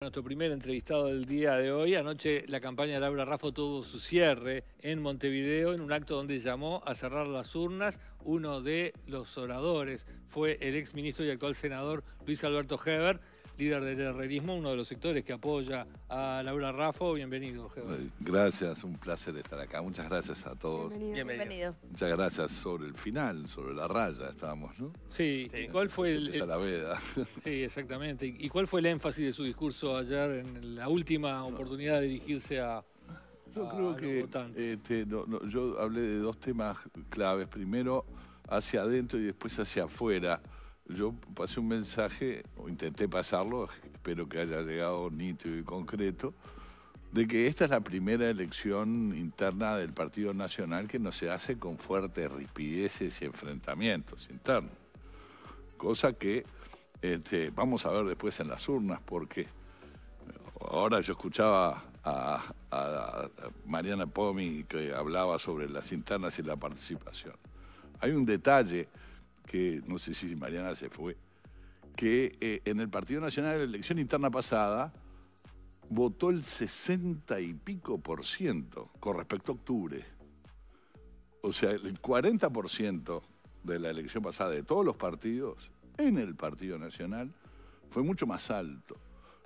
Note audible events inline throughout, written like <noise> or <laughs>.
Nuestro primer entrevistado del día de hoy, anoche la campaña de Laura Raffo tuvo su cierre en Montevideo en un acto donde llamó a cerrar las urnas. Uno de los oradores fue el ex ministro y actual senador Luis Alberto Heber líder del herrerismo, uno de los sectores que apoya a Laura Raffo. Bienvenido, Gerardo. Gracias, un placer estar acá. Muchas gracias a todos. Bienvenido. Muchas gracias sobre el final, sobre la raya estábamos, ¿no? Sí, cuál fue el, <laughs> Sí, exactamente. ¿Y cuál fue el énfasis de su discurso ayer en la última oportunidad de dirigirse a, yo creo que este, yo hablé de dos temas claves. Primero, hacia adentro y después hacia afuera. Yo pasé un mensaje, o intenté pasarlo, espero que haya llegado nítido y concreto, de que esta es la primera elección interna del Partido Nacional que no se hace con fuertes ripideces y enfrentamientos internos. Cosa que este, vamos a ver después en las urnas, porque ahora yo escuchaba a, a Mariana Pomi que hablaba sobre las internas y la participación. Hay un detalle que no sé si Mariana se fue, que eh, en el Partido Nacional en la elección interna pasada votó el 60 y pico por ciento con respecto a octubre. O sea, el 40 por ciento de la elección pasada de todos los partidos en el Partido Nacional fue mucho más alto.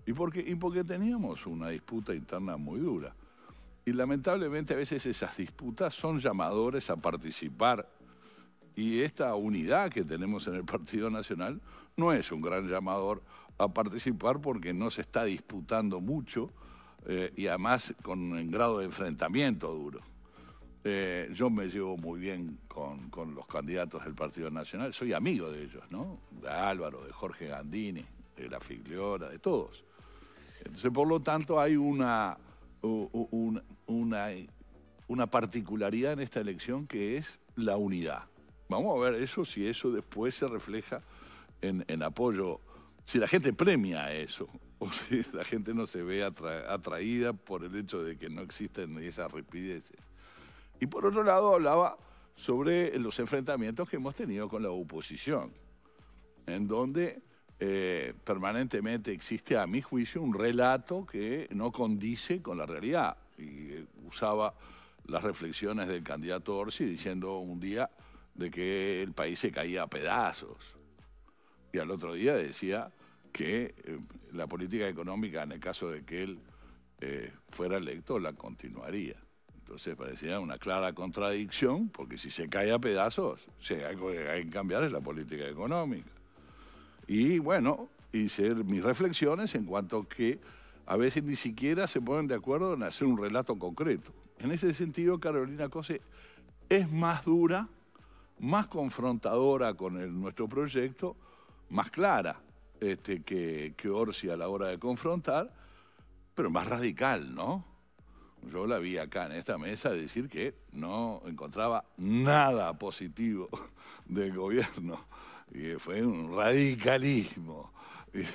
¿Y por Y porque teníamos una disputa interna muy dura. Y lamentablemente a veces esas disputas son llamadores a participar y esta unidad que tenemos en el Partido Nacional no es un gran llamador a participar porque no se está disputando mucho eh, y además con un grado de enfrentamiento duro. Eh, yo me llevo muy bien con, los candidatos del Partido Nacional, soy amigo de ellos, ¿no? De Álvaro, de Jorge Gandini, de la Figliora, de todos. Entonces, por lo tanto, hay una, una particularidad en esta elección que es la unidad. Vamos a ver eso, si eso después se refleja en, apoyo, si la gente premia eso, <laughs> o si la gente no se ve atraída por el hecho de que no existen esas rapideces. Y por otro lado hablaba sobre los enfrentamientos que hemos tenido con la oposición, en donde eh, permanentemente existe, a mi juicio, un relato que no condice con la realidad. Y eh, usaba las reflexiones del candidato Orsi diciendo un día de que el país se caía a pedazos. Y al otro día decía que eh, la política económica, en el caso de que él eh, fuera electo, la continuaría. Entonces parecía una clara contradicción, porque si se cae a pedazos, hay algo que hay que cambiar es la política económica. Y bueno, hice mis reflexiones en cuanto que a veces ni siquiera se ponen de acuerdo en hacer un relato concreto. En ese sentido, Carolina Cose es más dura más confrontadora con nuestro proyecto, más clara este, que, Orsi a la hora de confrontar, pero más radical, ¿no? Yo la vi acá en esta mesa decir que no encontraba nada positivo <laughs> del gobierno. Y fue un radicalismo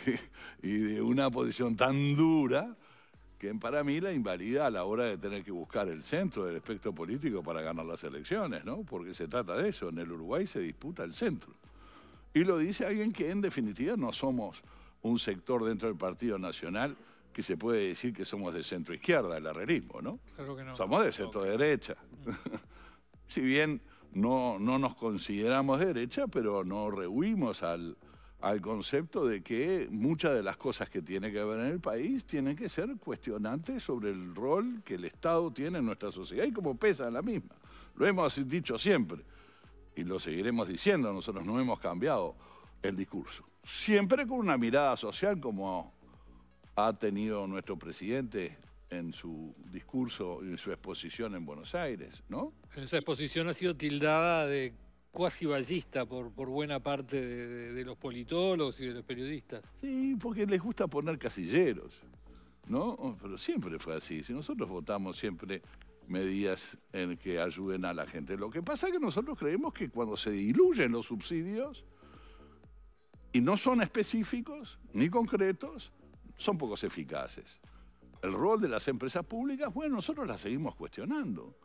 <laughs> y de una posición tan dura que para mí la invalida a la hora de tener que buscar el centro del espectro político para ganar las elecciones, ¿no? Porque se trata de eso, en el Uruguay se disputa el centro. Y lo dice alguien que en definitiva no somos un sector dentro del Partido Nacional que se puede decir que somos de centro izquierda, el herrerismo, ¿no? Claro que no. Somos de centro derecha. Mm. <laughs> si bien no, no nos consideramos derecha, pero no rehuimos al, al concepto de que muchas de las cosas que tiene que ver en el país tienen que ser cuestionantes sobre el rol que el Estado tiene en nuestra sociedad y cómo pesa en la misma. Lo hemos dicho siempre y lo seguiremos diciendo, nosotros no hemos cambiado el discurso. Siempre con una mirada social como ha tenido nuestro presidente en su discurso, en su exposición en Buenos Aires, ¿no? Esa exposición ha sido tildada de cuasi ballista por, buena parte de, los politólogos y de los periodistas. Sí, porque les gusta poner casilleros, ¿no? Pero siempre fue así. Si nosotros votamos siempre medidas en que ayuden a la gente. Lo que pasa es que nosotros creemos que cuando se diluyen los subsidios y no son específicos ni concretos, son pocos eficaces. El rol de las empresas públicas, bueno, nosotros las seguimos cuestionando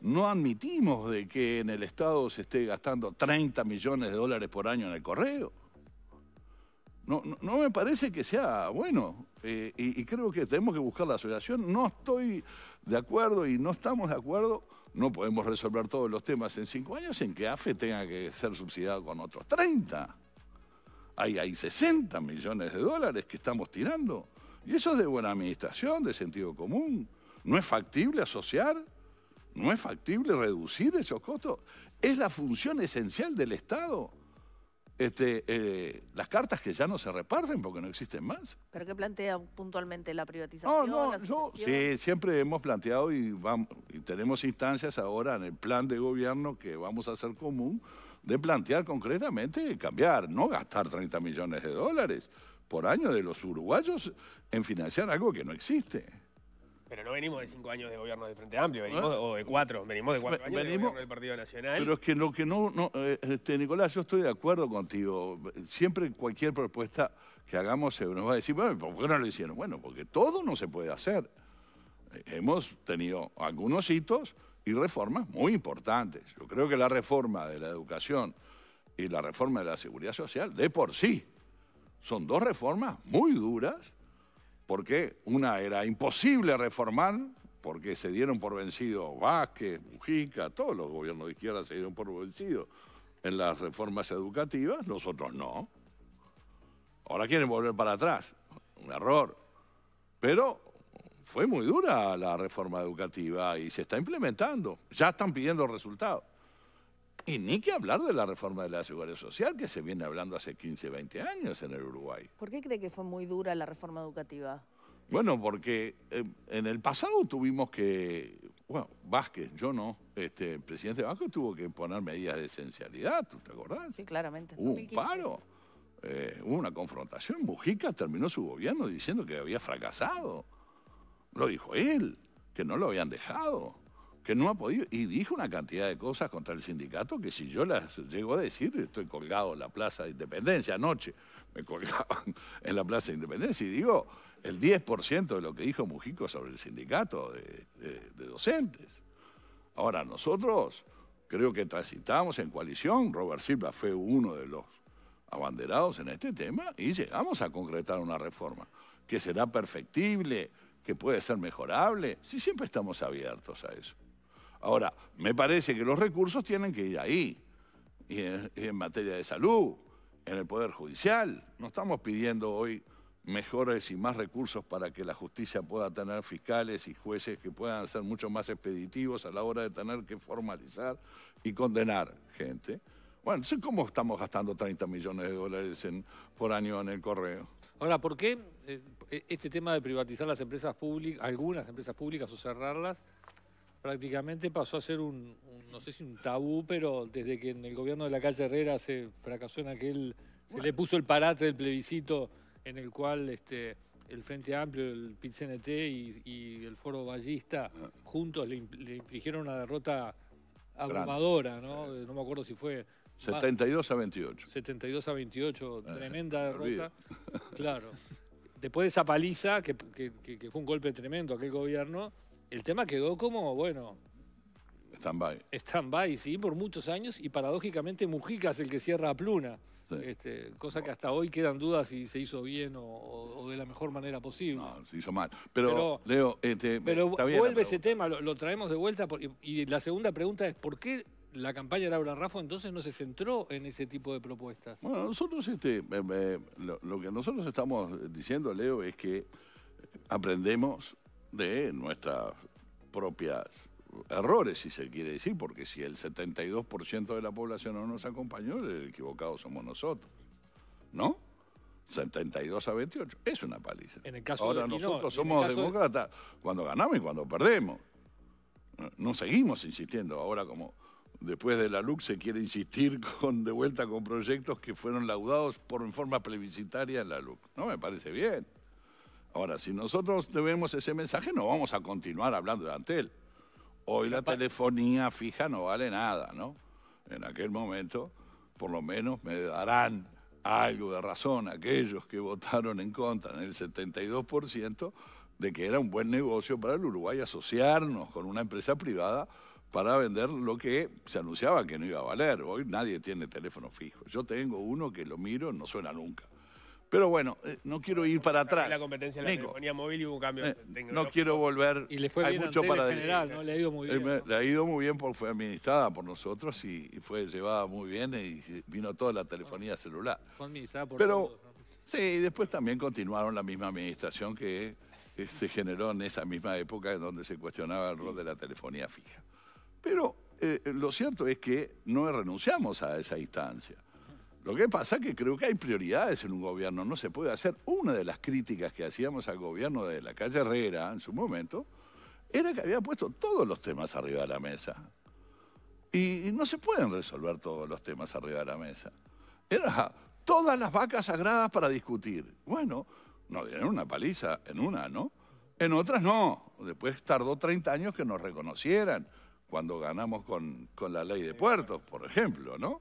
no admitimos de que en el Estado se esté gastando 30 millones de dólares por año en el correo. No, no, me parece que sea bueno eh, y, creo que tenemos que buscar la asociación. No estoy de acuerdo y no estamos de acuerdo. No podemos resolver todos los temas en cinco años en que AFE tenga que ser subsidiado con otros 30. hay 60 millones de dólares que estamos tirando. Y eso es de buena administración, de sentido común. ¿No es factible asociar no es factible reducir esos costos. Es la función esencial del Estado. Este, eh, las cartas que ya no se reparten porque no existen más. ¿Pero qué plantea puntualmente la privatización? No, no sí, siempre hemos planteado y, vamos, y tenemos instancias ahora en el plan de gobierno que vamos a hacer común de plantear concretamente cambiar, no gastar 30 millones de dólares por año de los uruguayos en financiar algo que no existe. Pero no venimos de cinco años de gobierno de Frente Amplio, venimos, ah. o de cuatro, venimos de cuatro años de gobierno del Partido Nacional. Pero es que lo que no, eh, este, Nicolás, yo estoy de acuerdo contigo. Siempre cualquier propuesta que hagamos se eh, nos va a decir, bueno, ¿por qué no lo hicieron? Bueno, porque todo no se puede hacer. Eh, hemos tenido algunos hitos y reformas muy importantes. Yo creo que la reforma de la educación y la reforma de la seguridad social, de por sí, son dos reformas muy duras porque una era imposible reformar, porque se dieron por vencidos Vázquez, Mujica, todos los gobiernos de izquierda se dieron por vencidos en las reformas educativas, nosotros no. Ahora quieren volver para atrás, un error. Pero fue muy dura la reforma educativa y se está implementando, ya están pidiendo resultados. Y ni que hablar de la reforma de la seguridad social que se viene hablando hace 15, 20 años en el Uruguay. ¿Por qué cree que fue muy dura la reforma educativa? Bueno, porque eh, en el pasado tuvimos que, bueno, Vázquez, yo no, este, el presidente Vázquez tuvo que poner medidas de esencialidad, ¿tú te acordás? Sí, claramente. Hubo un paro, eh, hubo una confrontación. Mujica terminó su gobierno diciendo que había fracasado. Lo dijo él, que no lo habían dejado que no ha podido, y dijo una cantidad de cosas contra el sindicato que si yo las llego a decir, estoy colgado en la Plaza de Independencia anoche, me colgaban <laughs> en la Plaza de Independencia y digo, el 10% de lo que dijo Mujico sobre el sindicato de, docentes. Ahora, nosotros creo que transitamos en coalición, Robert Silva fue uno de los abanderados en este tema y llegamos a concretar una reforma que será perfectible, que puede ser mejorable, si siempre estamos abiertos a eso. Ahora, me parece que los recursos tienen que ir ahí, y en, materia de salud, en el Poder Judicial. No estamos pidiendo hoy mejores y más recursos para que la justicia pueda tener fiscales y jueces que puedan ser mucho más expeditivos a la hora de tener que formalizar y condenar gente. Bueno, ¿cómo estamos gastando 30 millones de dólares por año en el correo? Ahora, ¿por qué eh, este tema de privatizar las empresas públicas, algunas empresas públicas o cerrarlas, prácticamente pasó a ser un, no sé si un tabú, pero desde que en el gobierno de la calle Herrera se fracasó en aquel, se le puso el parate del plebiscito en el cual este, el Frente Amplio, el pit y, y, el Foro Ballista ah. juntos le, infligieron una derrota abrumadora, ¿no? Eh, no me acuerdo si fue... 72 a 28. 72 a 28, eh, tremenda derrota. Claro. Después de esa paliza, que, que, que fue un golpe tremendo aquel gobierno, el tema quedó como, bueno... Stand-by. Stand-by, sí, por muchos años. Y paradójicamente Mujica es el que cierra a Pluna. Este, cosa que hasta hoy quedan dudas si se hizo bien o, de la mejor manera posible. No, se hizo mal. Pero, Leo, este, pero vuelve ese tema, lo, traemos de vuelta. y, la segunda pregunta es, ¿por qué la campaña de Laura Raffo entonces no se centró en ese tipo de propuestas? Bueno, nosotros este, eh, eh, lo, lo, que nosotros estamos diciendo, Leo, es que aprendemos de nuestras propias errores, si se quiere decir, porque si el 72% de la población no nos acompañó, el equivocado somos nosotros, ¿no? 72 a 28, es una paliza. En el caso Ahora nosotros somos demócratas cuando ganamos y cuando perdemos. No, seguimos insistiendo. Ahora como después de la LUC se quiere insistir con, de vuelta con proyectos que fueron laudados por en forma plebiscitaria en la LUC. No me parece bien. Ahora, si nosotros debemos ese mensaje, no vamos a continuar hablando de Antel. Hoy la telefonía fija no vale nada, ¿no? En aquel momento, por lo menos, me darán algo de razón aquellos que votaron en contra en el 72% de que era un buen negocio para el Uruguay asociarnos con una empresa privada para vender lo que se anunciaba que no iba a valer. Hoy nadie tiene teléfono fijo. Yo tengo uno que lo miro, no suena nunca. Pero bueno, eh, no quiero ir para atrás. La competencia de la telefonía móvil y hubo un cambio. Eh, no quiero volver. Y Hay mucho para decir. Le ha ido muy bien. porque fue administrada por nosotros y, fue llevada muy bien y vino toda la telefonía celular. Fue administrada por Pero, todos, sí, después también continuaron la misma administración que se generó en esa misma época en donde se cuestionaba el rol de la telefonía fija. Pero eh, lo cierto es que no renunciamos a esa instancia. Lo que pasa es que creo que hay prioridades en un gobierno, no se puede hacer. Una de las críticas que hacíamos al gobierno de la calle Herrera en su momento era que había puesto todos los temas arriba de la mesa. Y no se pueden resolver todos los temas arriba de la mesa. Eran todas las vacas sagradas para discutir. Bueno, no dieron una paliza en una, ¿no? En otras no. Después tardó 30 años que nos reconocieran cuando ganamos con la ley de puertos, por ejemplo, ¿no?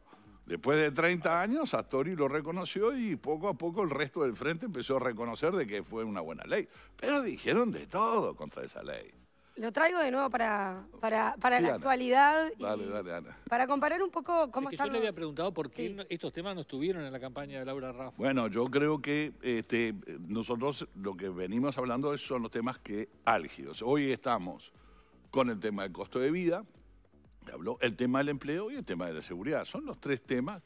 Después de 30 años, Astori lo reconoció y poco a poco el resto del frente empezó a reconocer de que fue una buena ley. Pero dijeron de todo contra esa ley. Lo traigo de nuevo para, para, la actualidad. Y dale, Ana. Para comparar un poco cómo es que Yo le había preguntado por qué estos temas no estuvieron en la campaña de Laura Rafa. Bueno, yo creo que este, nosotros lo que venimos hablando son los temas que álgidos. Hoy estamos con el tema del costo de vida, habló el tema del empleo y el tema de la seguridad. Son los tres temas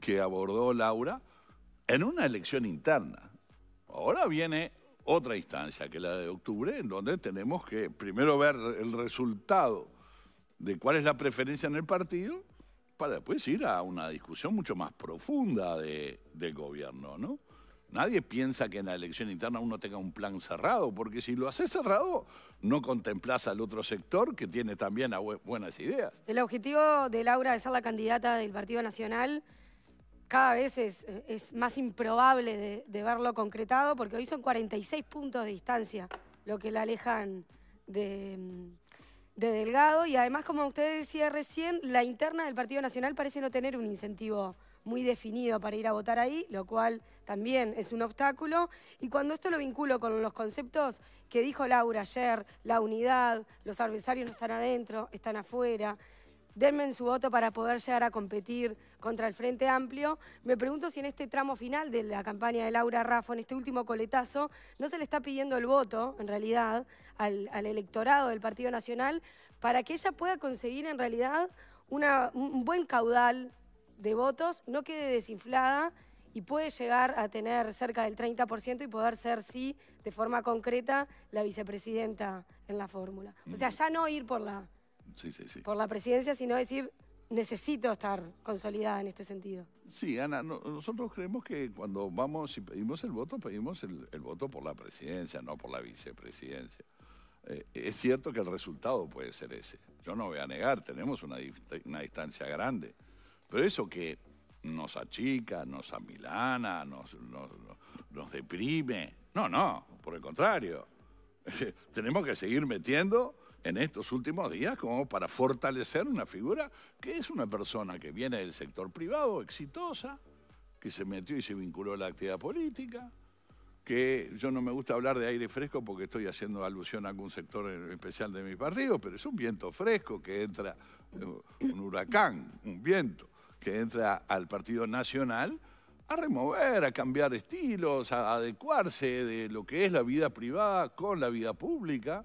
que abordó Laura en una elección interna. Ahora viene otra instancia, que la de octubre, en donde tenemos que primero ver el resultado de cuál es la preferencia en el partido para después ir a una discusión mucho más profunda de, del gobierno, ¿no? Nadie piensa que en la elección interna uno tenga un plan cerrado, porque si lo haces cerrado, no contemplás al otro sector que tiene también buenas ideas. El objetivo de Laura de ser la candidata del Partido Nacional cada vez es, más improbable de, verlo concretado, porque hoy son 46 puntos de distancia lo que la alejan de, de Delgado. Y además, como usted decía recién, la interna del Partido Nacional parece no tener un incentivo muy definido para ir a votar ahí, lo cual también es un obstáculo. Y cuando esto lo vinculo con los conceptos que dijo Laura ayer, la unidad, los adversarios no están adentro, están afuera, denme en su voto para poder llegar a competir contra el Frente Amplio. Me pregunto si en este tramo final de la campaña de Laura Raffo, en este último coletazo, no se le está pidiendo el voto, en realidad, al, electorado del Partido Nacional para que ella pueda conseguir, en realidad, un buen caudal de votos no quede desinflada y puede llegar a tener cerca del 30% y poder ser, sí, de forma concreta, la vicepresidenta en la fórmula. O sea, ya no ir por la, por la presidencia, sino decir, necesito estar consolidada en este sentido. Sí, Ana, nosotros creemos que cuando vamos y pedimos el voto, pedimos el, voto por la presidencia, no por la vicepresidencia. Eh, es cierto que el resultado puede ser ese. Yo no voy a negar, tenemos una, una distancia grande. Pero eso que nos achica, nos amilana, nos, nos, deprime. No, no, por el contrario. <laughs> Tenemos que seguir metiendo en estos últimos días como para fortalecer una figura que es una persona que viene del sector privado, exitosa, que se metió y se vinculó a la actividad política, que yo no me gusta hablar de aire fresco porque estoy haciendo alusión a algún sector especial de mi partido, pero es un viento fresco que entra, eh, un huracán, un viento que entra al Partido Nacional, a remover, a cambiar estilos, a adecuarse de lo que es la vida privada con la vida pública.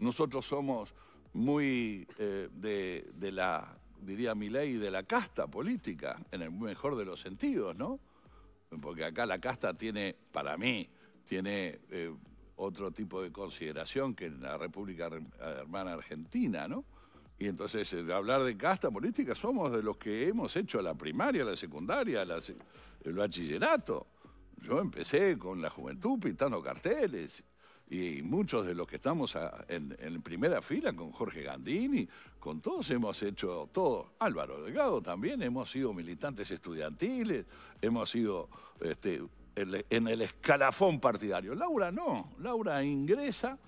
Nosotros somos muy eh, de, la, diría mi ley, de la casta política, en el mejor de los sentidos, ¿no? Porque acá la casta tiene, para mí, tiene eh, otro tipo de consideración que en la República Hermana Argentina, ¿no? Y entonces, eh, hablar de casta política, somos de los que hemos hecho la primaria, la secundaria, el bachillerato. Yo empecé con la juventud pintando carteles y muchos de los que estamos en, primera fila, con Jorge Gandini, con todos hemos hecho todo. Álvaro Delgado también, hemos sido militantes estudiantiles, hemos sido este, en el escalafón partidario. Laura no, Laura ingresa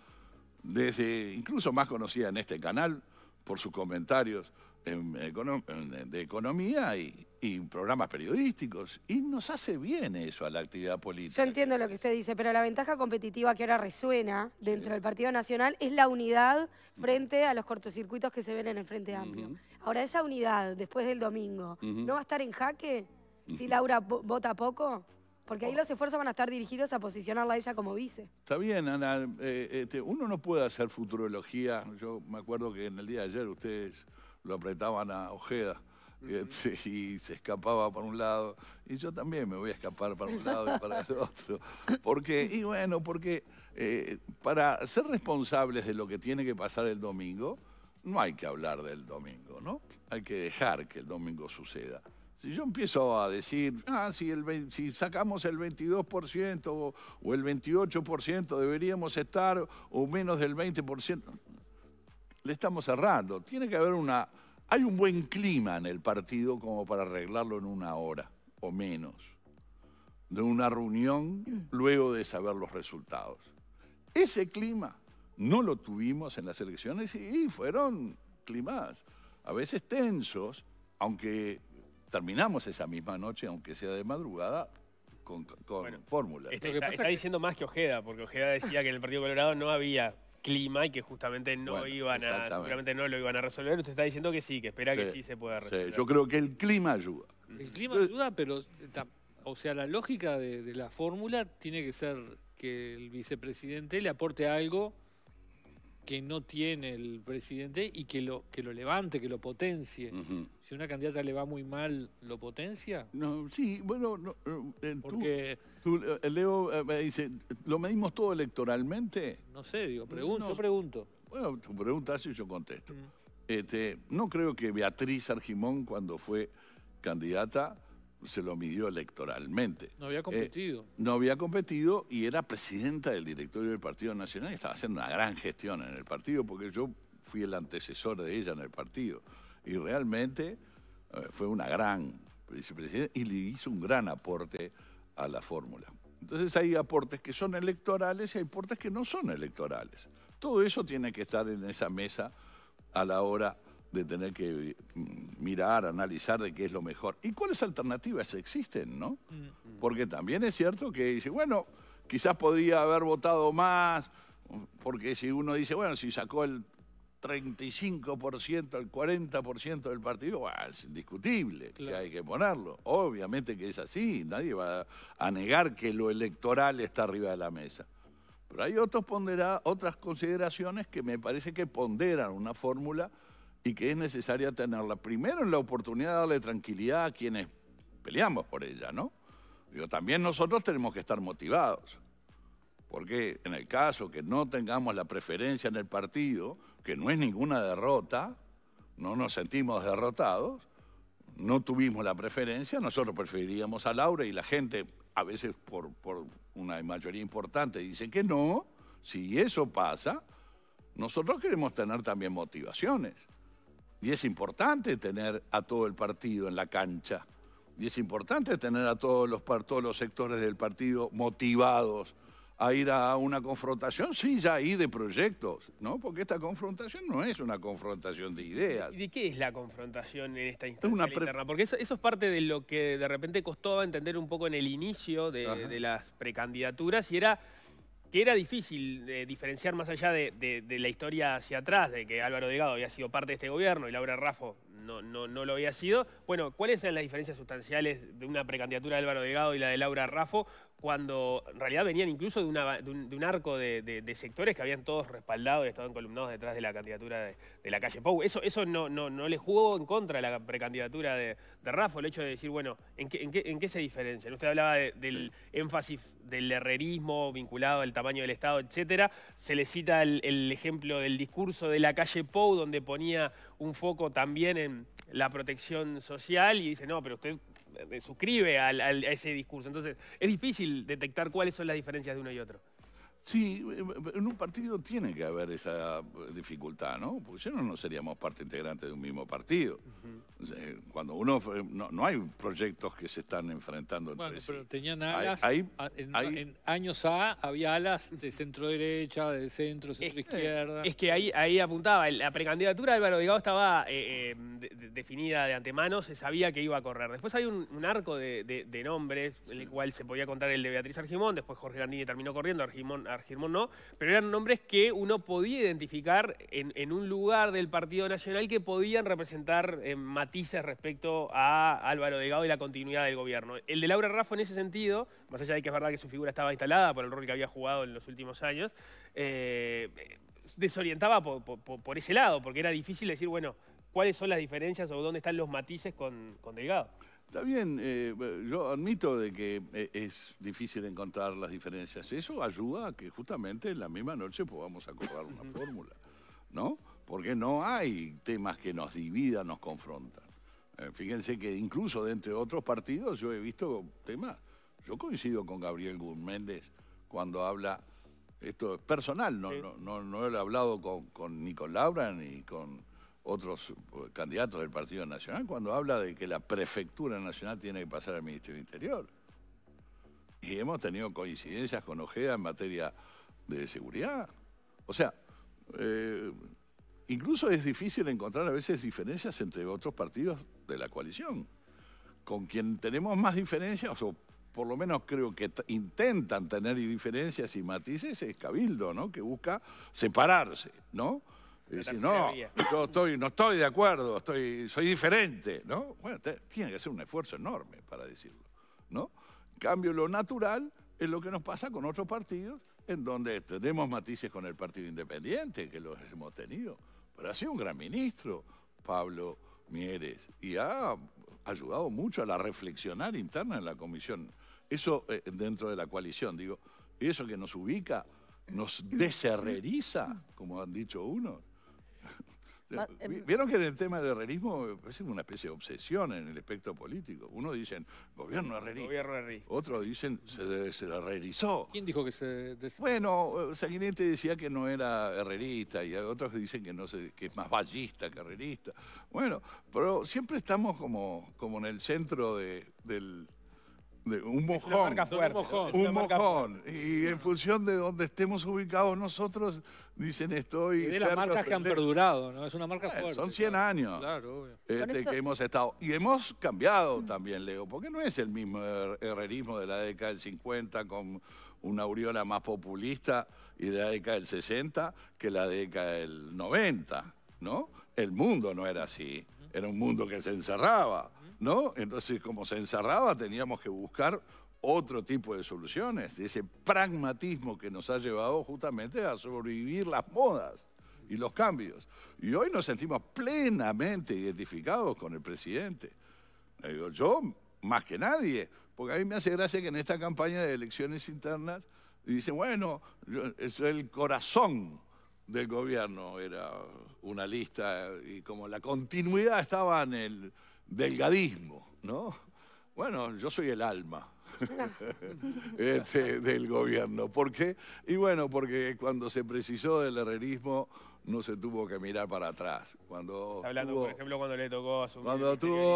desde, incluso más conocida en este canal, por sus comentarios de economía y, programas periodísticos. Y nos hace bien eso a la actividad política. Yo entiendo lo que usted dice, pero la ventaja competitiva que ahora resuena dentro del Partido Nacional es la unidad frente a los cortocircuitos que se ven en el Frente Amplio. Ahora, esa unidad, después del domingo, ¿no va a estar en jaque si Laura vota poco? Porque ahí los esfuerzos van a estar dirigidos a posicionarla a ella como vice. Está bien, Ana. Eh, este, uno no puede hacer futurología. Yo me acuerdo que en el día de ayer ustedes lo apretaban a Ojeda. Este, y se escapaba para un lado, y yo también me voy a escapar para un lado y para el otro. Porque, y bueno, porque eh, para ser responsables de lo que tiene que pasar el domingo, no hay que hablar del domingo, ¿no? Hay que dejar que el domingo suceda. Si yo empiezo a decir, ah, si, el, si sacamos el 22% o, o, el 28% deberíamos estar o menos del 20%, le estamos cerrando. Tiene que haber una... Hay un buen clima en el partido como para arreglarlo en una hora o menos de una reunión luego de saber los resultados. Ese clima no lo tuvimos en las elecciones y fueron climas a veces tensos, aunque terminamos esa misma noche, aunque sea de madrugada, con, con fórmula. Este, está, diciendo más que Ojeda, porque Ojeda decía que en el Partido Colorado no había clima y que justamente no iban a, no lo iban a resolver. Usted está diciendo que sí, que espera que sí se pueda resolver. Yo creo que el clima ayuda. El clima ayuda, pero o sea, la lógica de la fórmula tiene que ser que el vicepresidente le aporte algo que no tiene el presidente y que lo, que lo levante, que lo potencie. Si a Si una candidata le va muy mal, ¿lo potencia? No, sí, bueno, no, eh, eh, tú, eh, Leo me dice, ¿lo medimos todo electoralmente? No sé, digo, pregunto, yo pregunto. Bueno, tú preguntas y yo contesto. Mm. este, no creo que Beatriz Argimón, cuando fue candidata, se lo midió electoralmente. No había eh, competido. no había competido y era presidenta del directorio del Partido Nacional y estaba haciendo una gran gestión en el partido porque yo fui el antecesor de ella en el partido. Y realmente eh, fue una gran vicepresidenta y le hizo un gran aporte a la fórmula. Entonces hay aportes que son electorales y hay aportes que no son electorales. Todo eso tiene que estar en esa mesa a la hora de tener que mm, mirar, analizar de qué es lo mejor. ¿Y cuáles alternativas existen, no? Mm. Porque también es cierto que dice, bueno, quizás podría haber votado más, porque si uno dice, bueno, si sacó el 35%, el 40% del partido, ah, es indiscutible que hay que ponerlo. Obviamente que es así, nadie va a negar que lo electoral está arriba de la mesa. Pero hay otros otras consideraciones que me parece que ponderan una fórmula y que es necesaria tenerla. Primero en la oportunidad de darle tranquilidad a quienes peleamos por ella, ¿no? Digo, también nosotros tenemos que estar motivados, porque en el caso que no tengamos la preferencia en el partido, que no es ninguna derrota, no nos sentimos derrotados, no tuvimos la preferencia, nosotros preferiríamos a Laura y la gente, a veces por, por una mayoría importante, dice que no, si eso pasa, nosotros queremos tener también motivaciones. Y es importante tener a todo el partido en la cancha. Y es importante tener a todos los, todos los sectores del partido motivados a ir a una confrontación, sí, ya ahí de proyectos, ¿no? Porque esta confrontación no es una confrontación de ideas. ¿Y de qué es la confrontación en esta instancia interna? Porque eso, es parte de lo que de repente costó entender un poco en el inicio de las precandidaturas y era que era difícil eh, diferenciar más allá de, la historia hacia atrás, de que Álvaro Delgado había sido parte de este gobierno y Laura Raffo no, no, no lo había sido. Bueno, ¿cuáles eran las diferencias sustanciales de una precandidatura de Álvaro Delgado y la de Laura Raffo cuando en realidad venían incluso de, un, arco de, sectores que habían todos respaldado y estaban columnados detrás de la candidatura de, la calle Pou. Eso, no, le jugó en contra de la precandidatura de, Rafa, el hecho de decir, bueno, ¿en qué, se diferencia? Usted hablaba del énfasis del herrerismo vinculado al tamaño del Estado, etcétera. Se le cita el, el ejemplo del discurso de la calle Pou, donde ponía un foco también en la protección social y dice, no, pero usted eh, suscribe a ese discurso. Entonces, es difícil detectar cuáles son las diferencias de uno y otro. Sí, eh, eh, en un partido tiene que haber esa eh, dificultad, ¿no? Porque si no, seríamos parte integrante de un mismo partido. Cuando uno... No, hay proyectos que se están enfrentando entre sí. pero tenían alas... en, años A había alas de centro-derecha, de centro, centro-izquierda... Es, que ahí, apuntaba. La precandidatura de Álvaro Delgado estaba definida de antemano, se sabía que iba a correr. Después hay un, arco de, nombres, el cual se podía contar el de Beatriz Argimón, después Jorge Gandini terminó corriendo, Argimón no, pero eran nombres que uno podía identificar en, un lugar del Partido Nacional que podían representar eh, matices respecto a Álvaro Delgado y la continuidad del gobierno. El de Laura Raffo en ese sentido, más allá de que es verdad que su figura estaba instalada por el rol que había jugado en los últimos años, eh, desorientaba por, ese lado, porque era difícil decir, bueno, cuáles son las diferencias o dónde están los matices con Delgado. Está bien, eh, yo admito de que eh, es difícil encontrar las diferencias. Eso ayuda a que justamente en la misma noche podamos acordar una fórmula, ¿no? Porque no hay temas que nos dividan, nos confrontan. Eh, fíjense que incluso de entre otros partidos yo he visto temas. Yo coincido con Gabriel Guzméndez cuando habla, esto es personal, no, he hablado con, ni con Laura ni con otros eh, candidatos del Partido Nacional cuando habla de que la prefectura nacional tiene que pasar al Ministerio del Interior. Y hemos tenido coincidencias con Ojeda en materia de seguridad. O sea, eh, incluso es difícil encontrar a veces diferencias entre otros partidos de la coalición. Con quien tenemos más diferencias, o por lo menos creo que intentan tener diferencias y matices, es Cabildo, ¿no? Que busca separarse, ¿no? Y no, yo estoy, no estoy de acuerdo, estoy, soy diferente, ¿no? Bueno, tiene que ser un esfuerzo enorme para decirlo, ¿no? En cambio, lo natural es lo que nos pasa con otros partidos, en donde tenemos matices con el Partido Independiente, que los hemos tenido, pero ha sido un gran ministro, Pablo Mieres, y ha ayudado mucho a la reflexionar interna en la comisión, eso eh, dentro de la coalición, digo, eso que nos ubica, nos <laughs> desherreriza, como han dicho unos, este, em, vieron que en el tema del herrerismo es una especie de obsesión en el espectro político. Uno dicen, gobierno herrerista. Gobierno dicen, se, se herrerizó. ¿Quién dijo que se Bueno, eh, Sanguinetti decía que no era herrerista y hay otros dicen que, no se, que es más ballista que herrerista. Bueno, pero siempre estamos como, como en el centro del un mojón. un mojón. Y en función de donde estemos ubicados nosotros, dicen estoy. Y de las marcas que han perdurado, ¿no? Es una marca fuerte. Son 100 años claro, este, que hemos estado. Y hemos cambiado también, Leo, porque no es el mismo herrerismo de la década del 50 con una aureola más populista y de la década del 60 que la década del 90, ¿no? El mundo no era así. Era un mundo que se encerraba ¿no? Entonces, como se encerraba, teníamos que buscar otro tipo de soluciones, ese pragmatismo que nos ha llevado justamente a sobrevivir las modas y los cambios. Y hoy nos sentimos plenamente identificados con el presidente. Eh, yo, más que nadie, porque a mí me hace gracia que en esta campaña de elecciones internas dice, bueno, es el corazón del gobierno, era una lista, eh, y como la continuidad estaba en el delgadismo, ¿no? Bueno, yo soy el alma. Ah. <laughs> Este, del gobierno. ¿Por qué? Y bueno, porque cuando se precisó del herrerismo no se tuvo que mirar para atrás. Cuando Está hablando, por ejemplo, cuando le tocó asumir cuando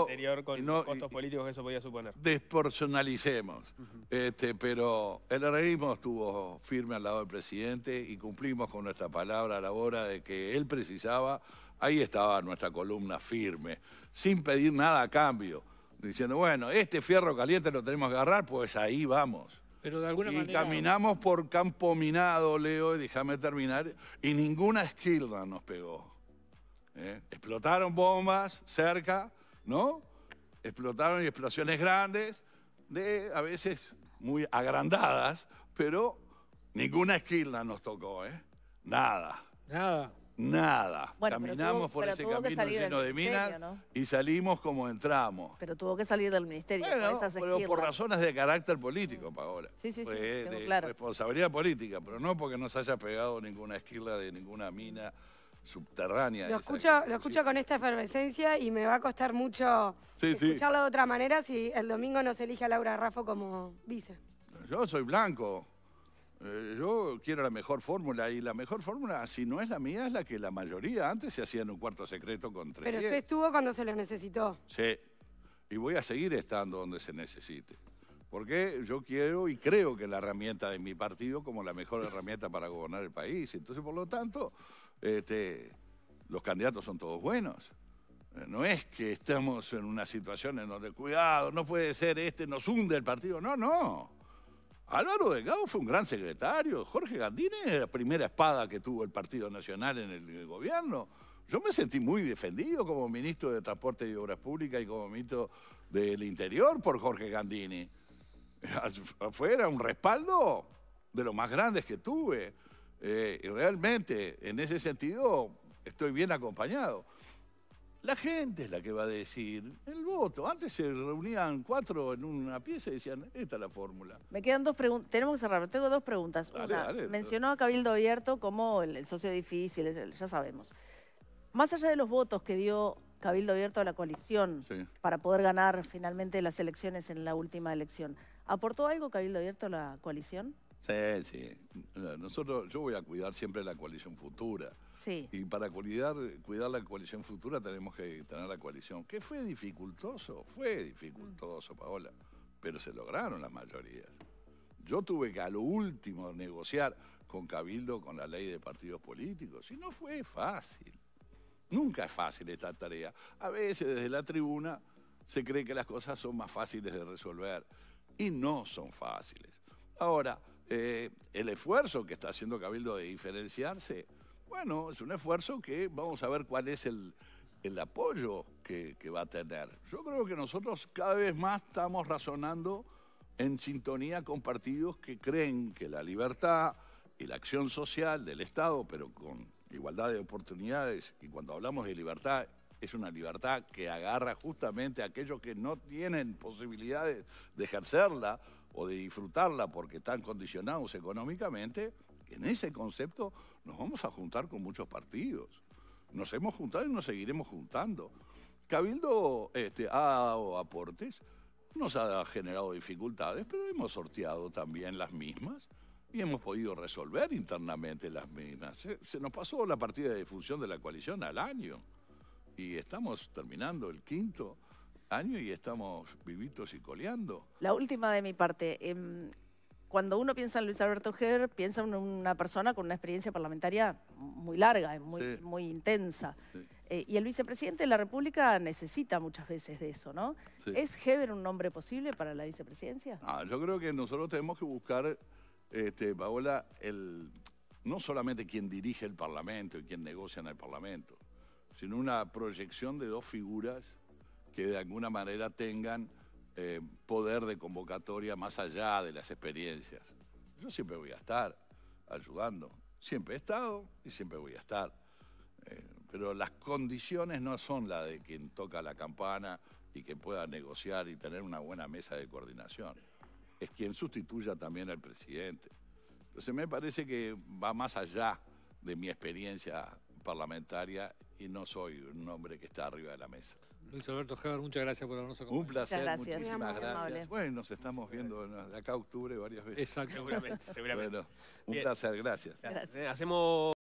interior con no, costos políticos que eso podía suponer. Despersonalicemos. este, pero el herrerismo estuvo firme al lado del presidente y cumplimos con nuestra palabra a la hora de que él precisaba Ahí estaba nuestra columna firme, sin pedir nada a cambio, diciendo, bueno, este fierro caliente lo tenemos que agarrar, pues ahí vamos. Pero de alguna y manera... caminamos por campo minado, Leo, y déjame terminar, y ninguna esquilda nos pegó. ¿eh? Explotaron bombas cerca, ¿no? Explotaron explosiones grandes, de a veces muy agrandadas, pero ninguna esquilda nos tocó, ¿eh? Nada. Nada. Nada. Caminamos por ese camino lleno de minas y salimos como entramos. Pero tuvo que salir del ministerio. por pero por razones de carácter político, Paola. Sí, sí, sí. de responsabilidad política, pero no porque nos haya pegado ninguna esquila de ninguna mina subterránea. Lo escucho, lo escucho con esta efervescencia y me va a costar mucho escucharlo de otra manera si el domingo nos elige a Laura Raffo como vice. Yo soy blanco. Eh, yo quiero la mejor fórmula y la mejor fórmula, si no es la mía, es la que la mayoría antes se hacía en un cuarto secreto con tres. Pero usted estuvo cuando se lo necesitó. Sí, y voy a seguir estando donde se necesite. Porque yo quiero y creo que la herramienta de mi partido como la mejor herramienta para gobernar el país. Entonces, por lo tanto, este, los candidatos son todos buenos. Eh, no es que estamos en una situación en donde, cuidado, no puede ser este, nos hunde el partido. No, no. Álvaro Delgado fue un gran secretario, Jorge Gandini es la primera espada que tuvo el Partido Nacional en el, gobierno. Yo me sentí muy defendido como ministro de Transporte y Obras Públicas y como ministro del Interior por Jorge Gandini. <laughs> Fue un respaldo de los más grandes que tuve. Eh, y realmente, en ese sentido, estoy bien acompañado. La gente es la que va a decir el voto. Antes se reunían cuatro en una pieza y decían, esta es la fórmula. Me quedan dos preguntas. Tenemos que cerrar. Tengo dos preguntas. una, mencionó a Cabildo Abierto como el, socio difícil, ya sabemos. Más allá de los votos que dio Cabildo Abierto a la coalición para poder ganar finalmente las elecciones en la última elección, ¿aportó algo Cabildo Abierto a la coalición? Sí, sí. Nosotros, yo voy a cuidar siempre la coalición futura y para cuidar, cuidar la coalición futura tenemos que tener la coalición. Que fue dificultoso, fue dificultoso, mm. Paola. Pero se lograron las mayorías. Yo tuve que a lo último negociar con Cabildo con la ley de partidos políticos. Y no fue fácil. Nunca es fácil esta tarea. A veces desde la tribuna se cree que las cosas son más fáciles de resolver. Y no son fáciles. Ahora, eh, el esfuerzo que está haciendo Cabildo de diferenciarse bueno, es un esfuerzo que vamos a ver cuál es el, apoyo que, que, va a tener. Yo creo que nosotros cada vez más estamos razonando en sintonía con partidos que creen que la libertad y la acción social del Estado, pero con igualdad de oportunidades, y cuando hablamos de libertad, es una libertad que agarra justamente a aquellos que no tienen posibilidades de ejercerla o de disfrutarla porque están condicionados económicamente, en ese concepto nos vamos a juntar con muchos partidos. Nos hemos juntado y nos seguiremos juntando. Cabildo este, ha dado aportes, nos ha generado dificultades, pero hemos sorteado también las mismas y hemos podido resolver internamente las mismas. Se, nos pasó la partida de difusión de la coalición al año y estamos terminando el quinto año y estamos vivitos y coleando. La última de mi parte. Em, cuando uno piensa en Luis Alberto Heber, piensa en una persona con una experiencia parlamentaria muy larga, eh, muy, intensa. Eh, y el vicepresidente de la República necesita muchas veces de eso, ¿no? ¿Es Heber un nombre posible para la vicepresidencia? Ah, yo creo que nosotros tenemos que buscar, este, Paola, el, no solamente quien dirige el Parlamento y quien negocia en el Parlamento, sino una proyección de dos figuras que de alguna manera tengan eh, poder de convocatoria más allá de las experiencias. Yo siempre voy a estar ayudando. Siempre he estado y siempre voy a estar. Eh, pero las condiciones no son las de quien toca la campana y que pueda negociar y tener una buena mesa de coordinación. Es quien sustituya también al presidente. Entonces me parece que va más allá de mi experiencia parlamentaria y no soy un hombre que está arriba de la mesa. Luis Alberto Heber, muchas gracias por habernos acompañado. Un placer, muchísimas gracias. Bueno, nos estamos viendo de acá a octubre varias veces. Exacto, <laughs> seguramente. seguramente. un placer, gracias. gracias. Hacemos...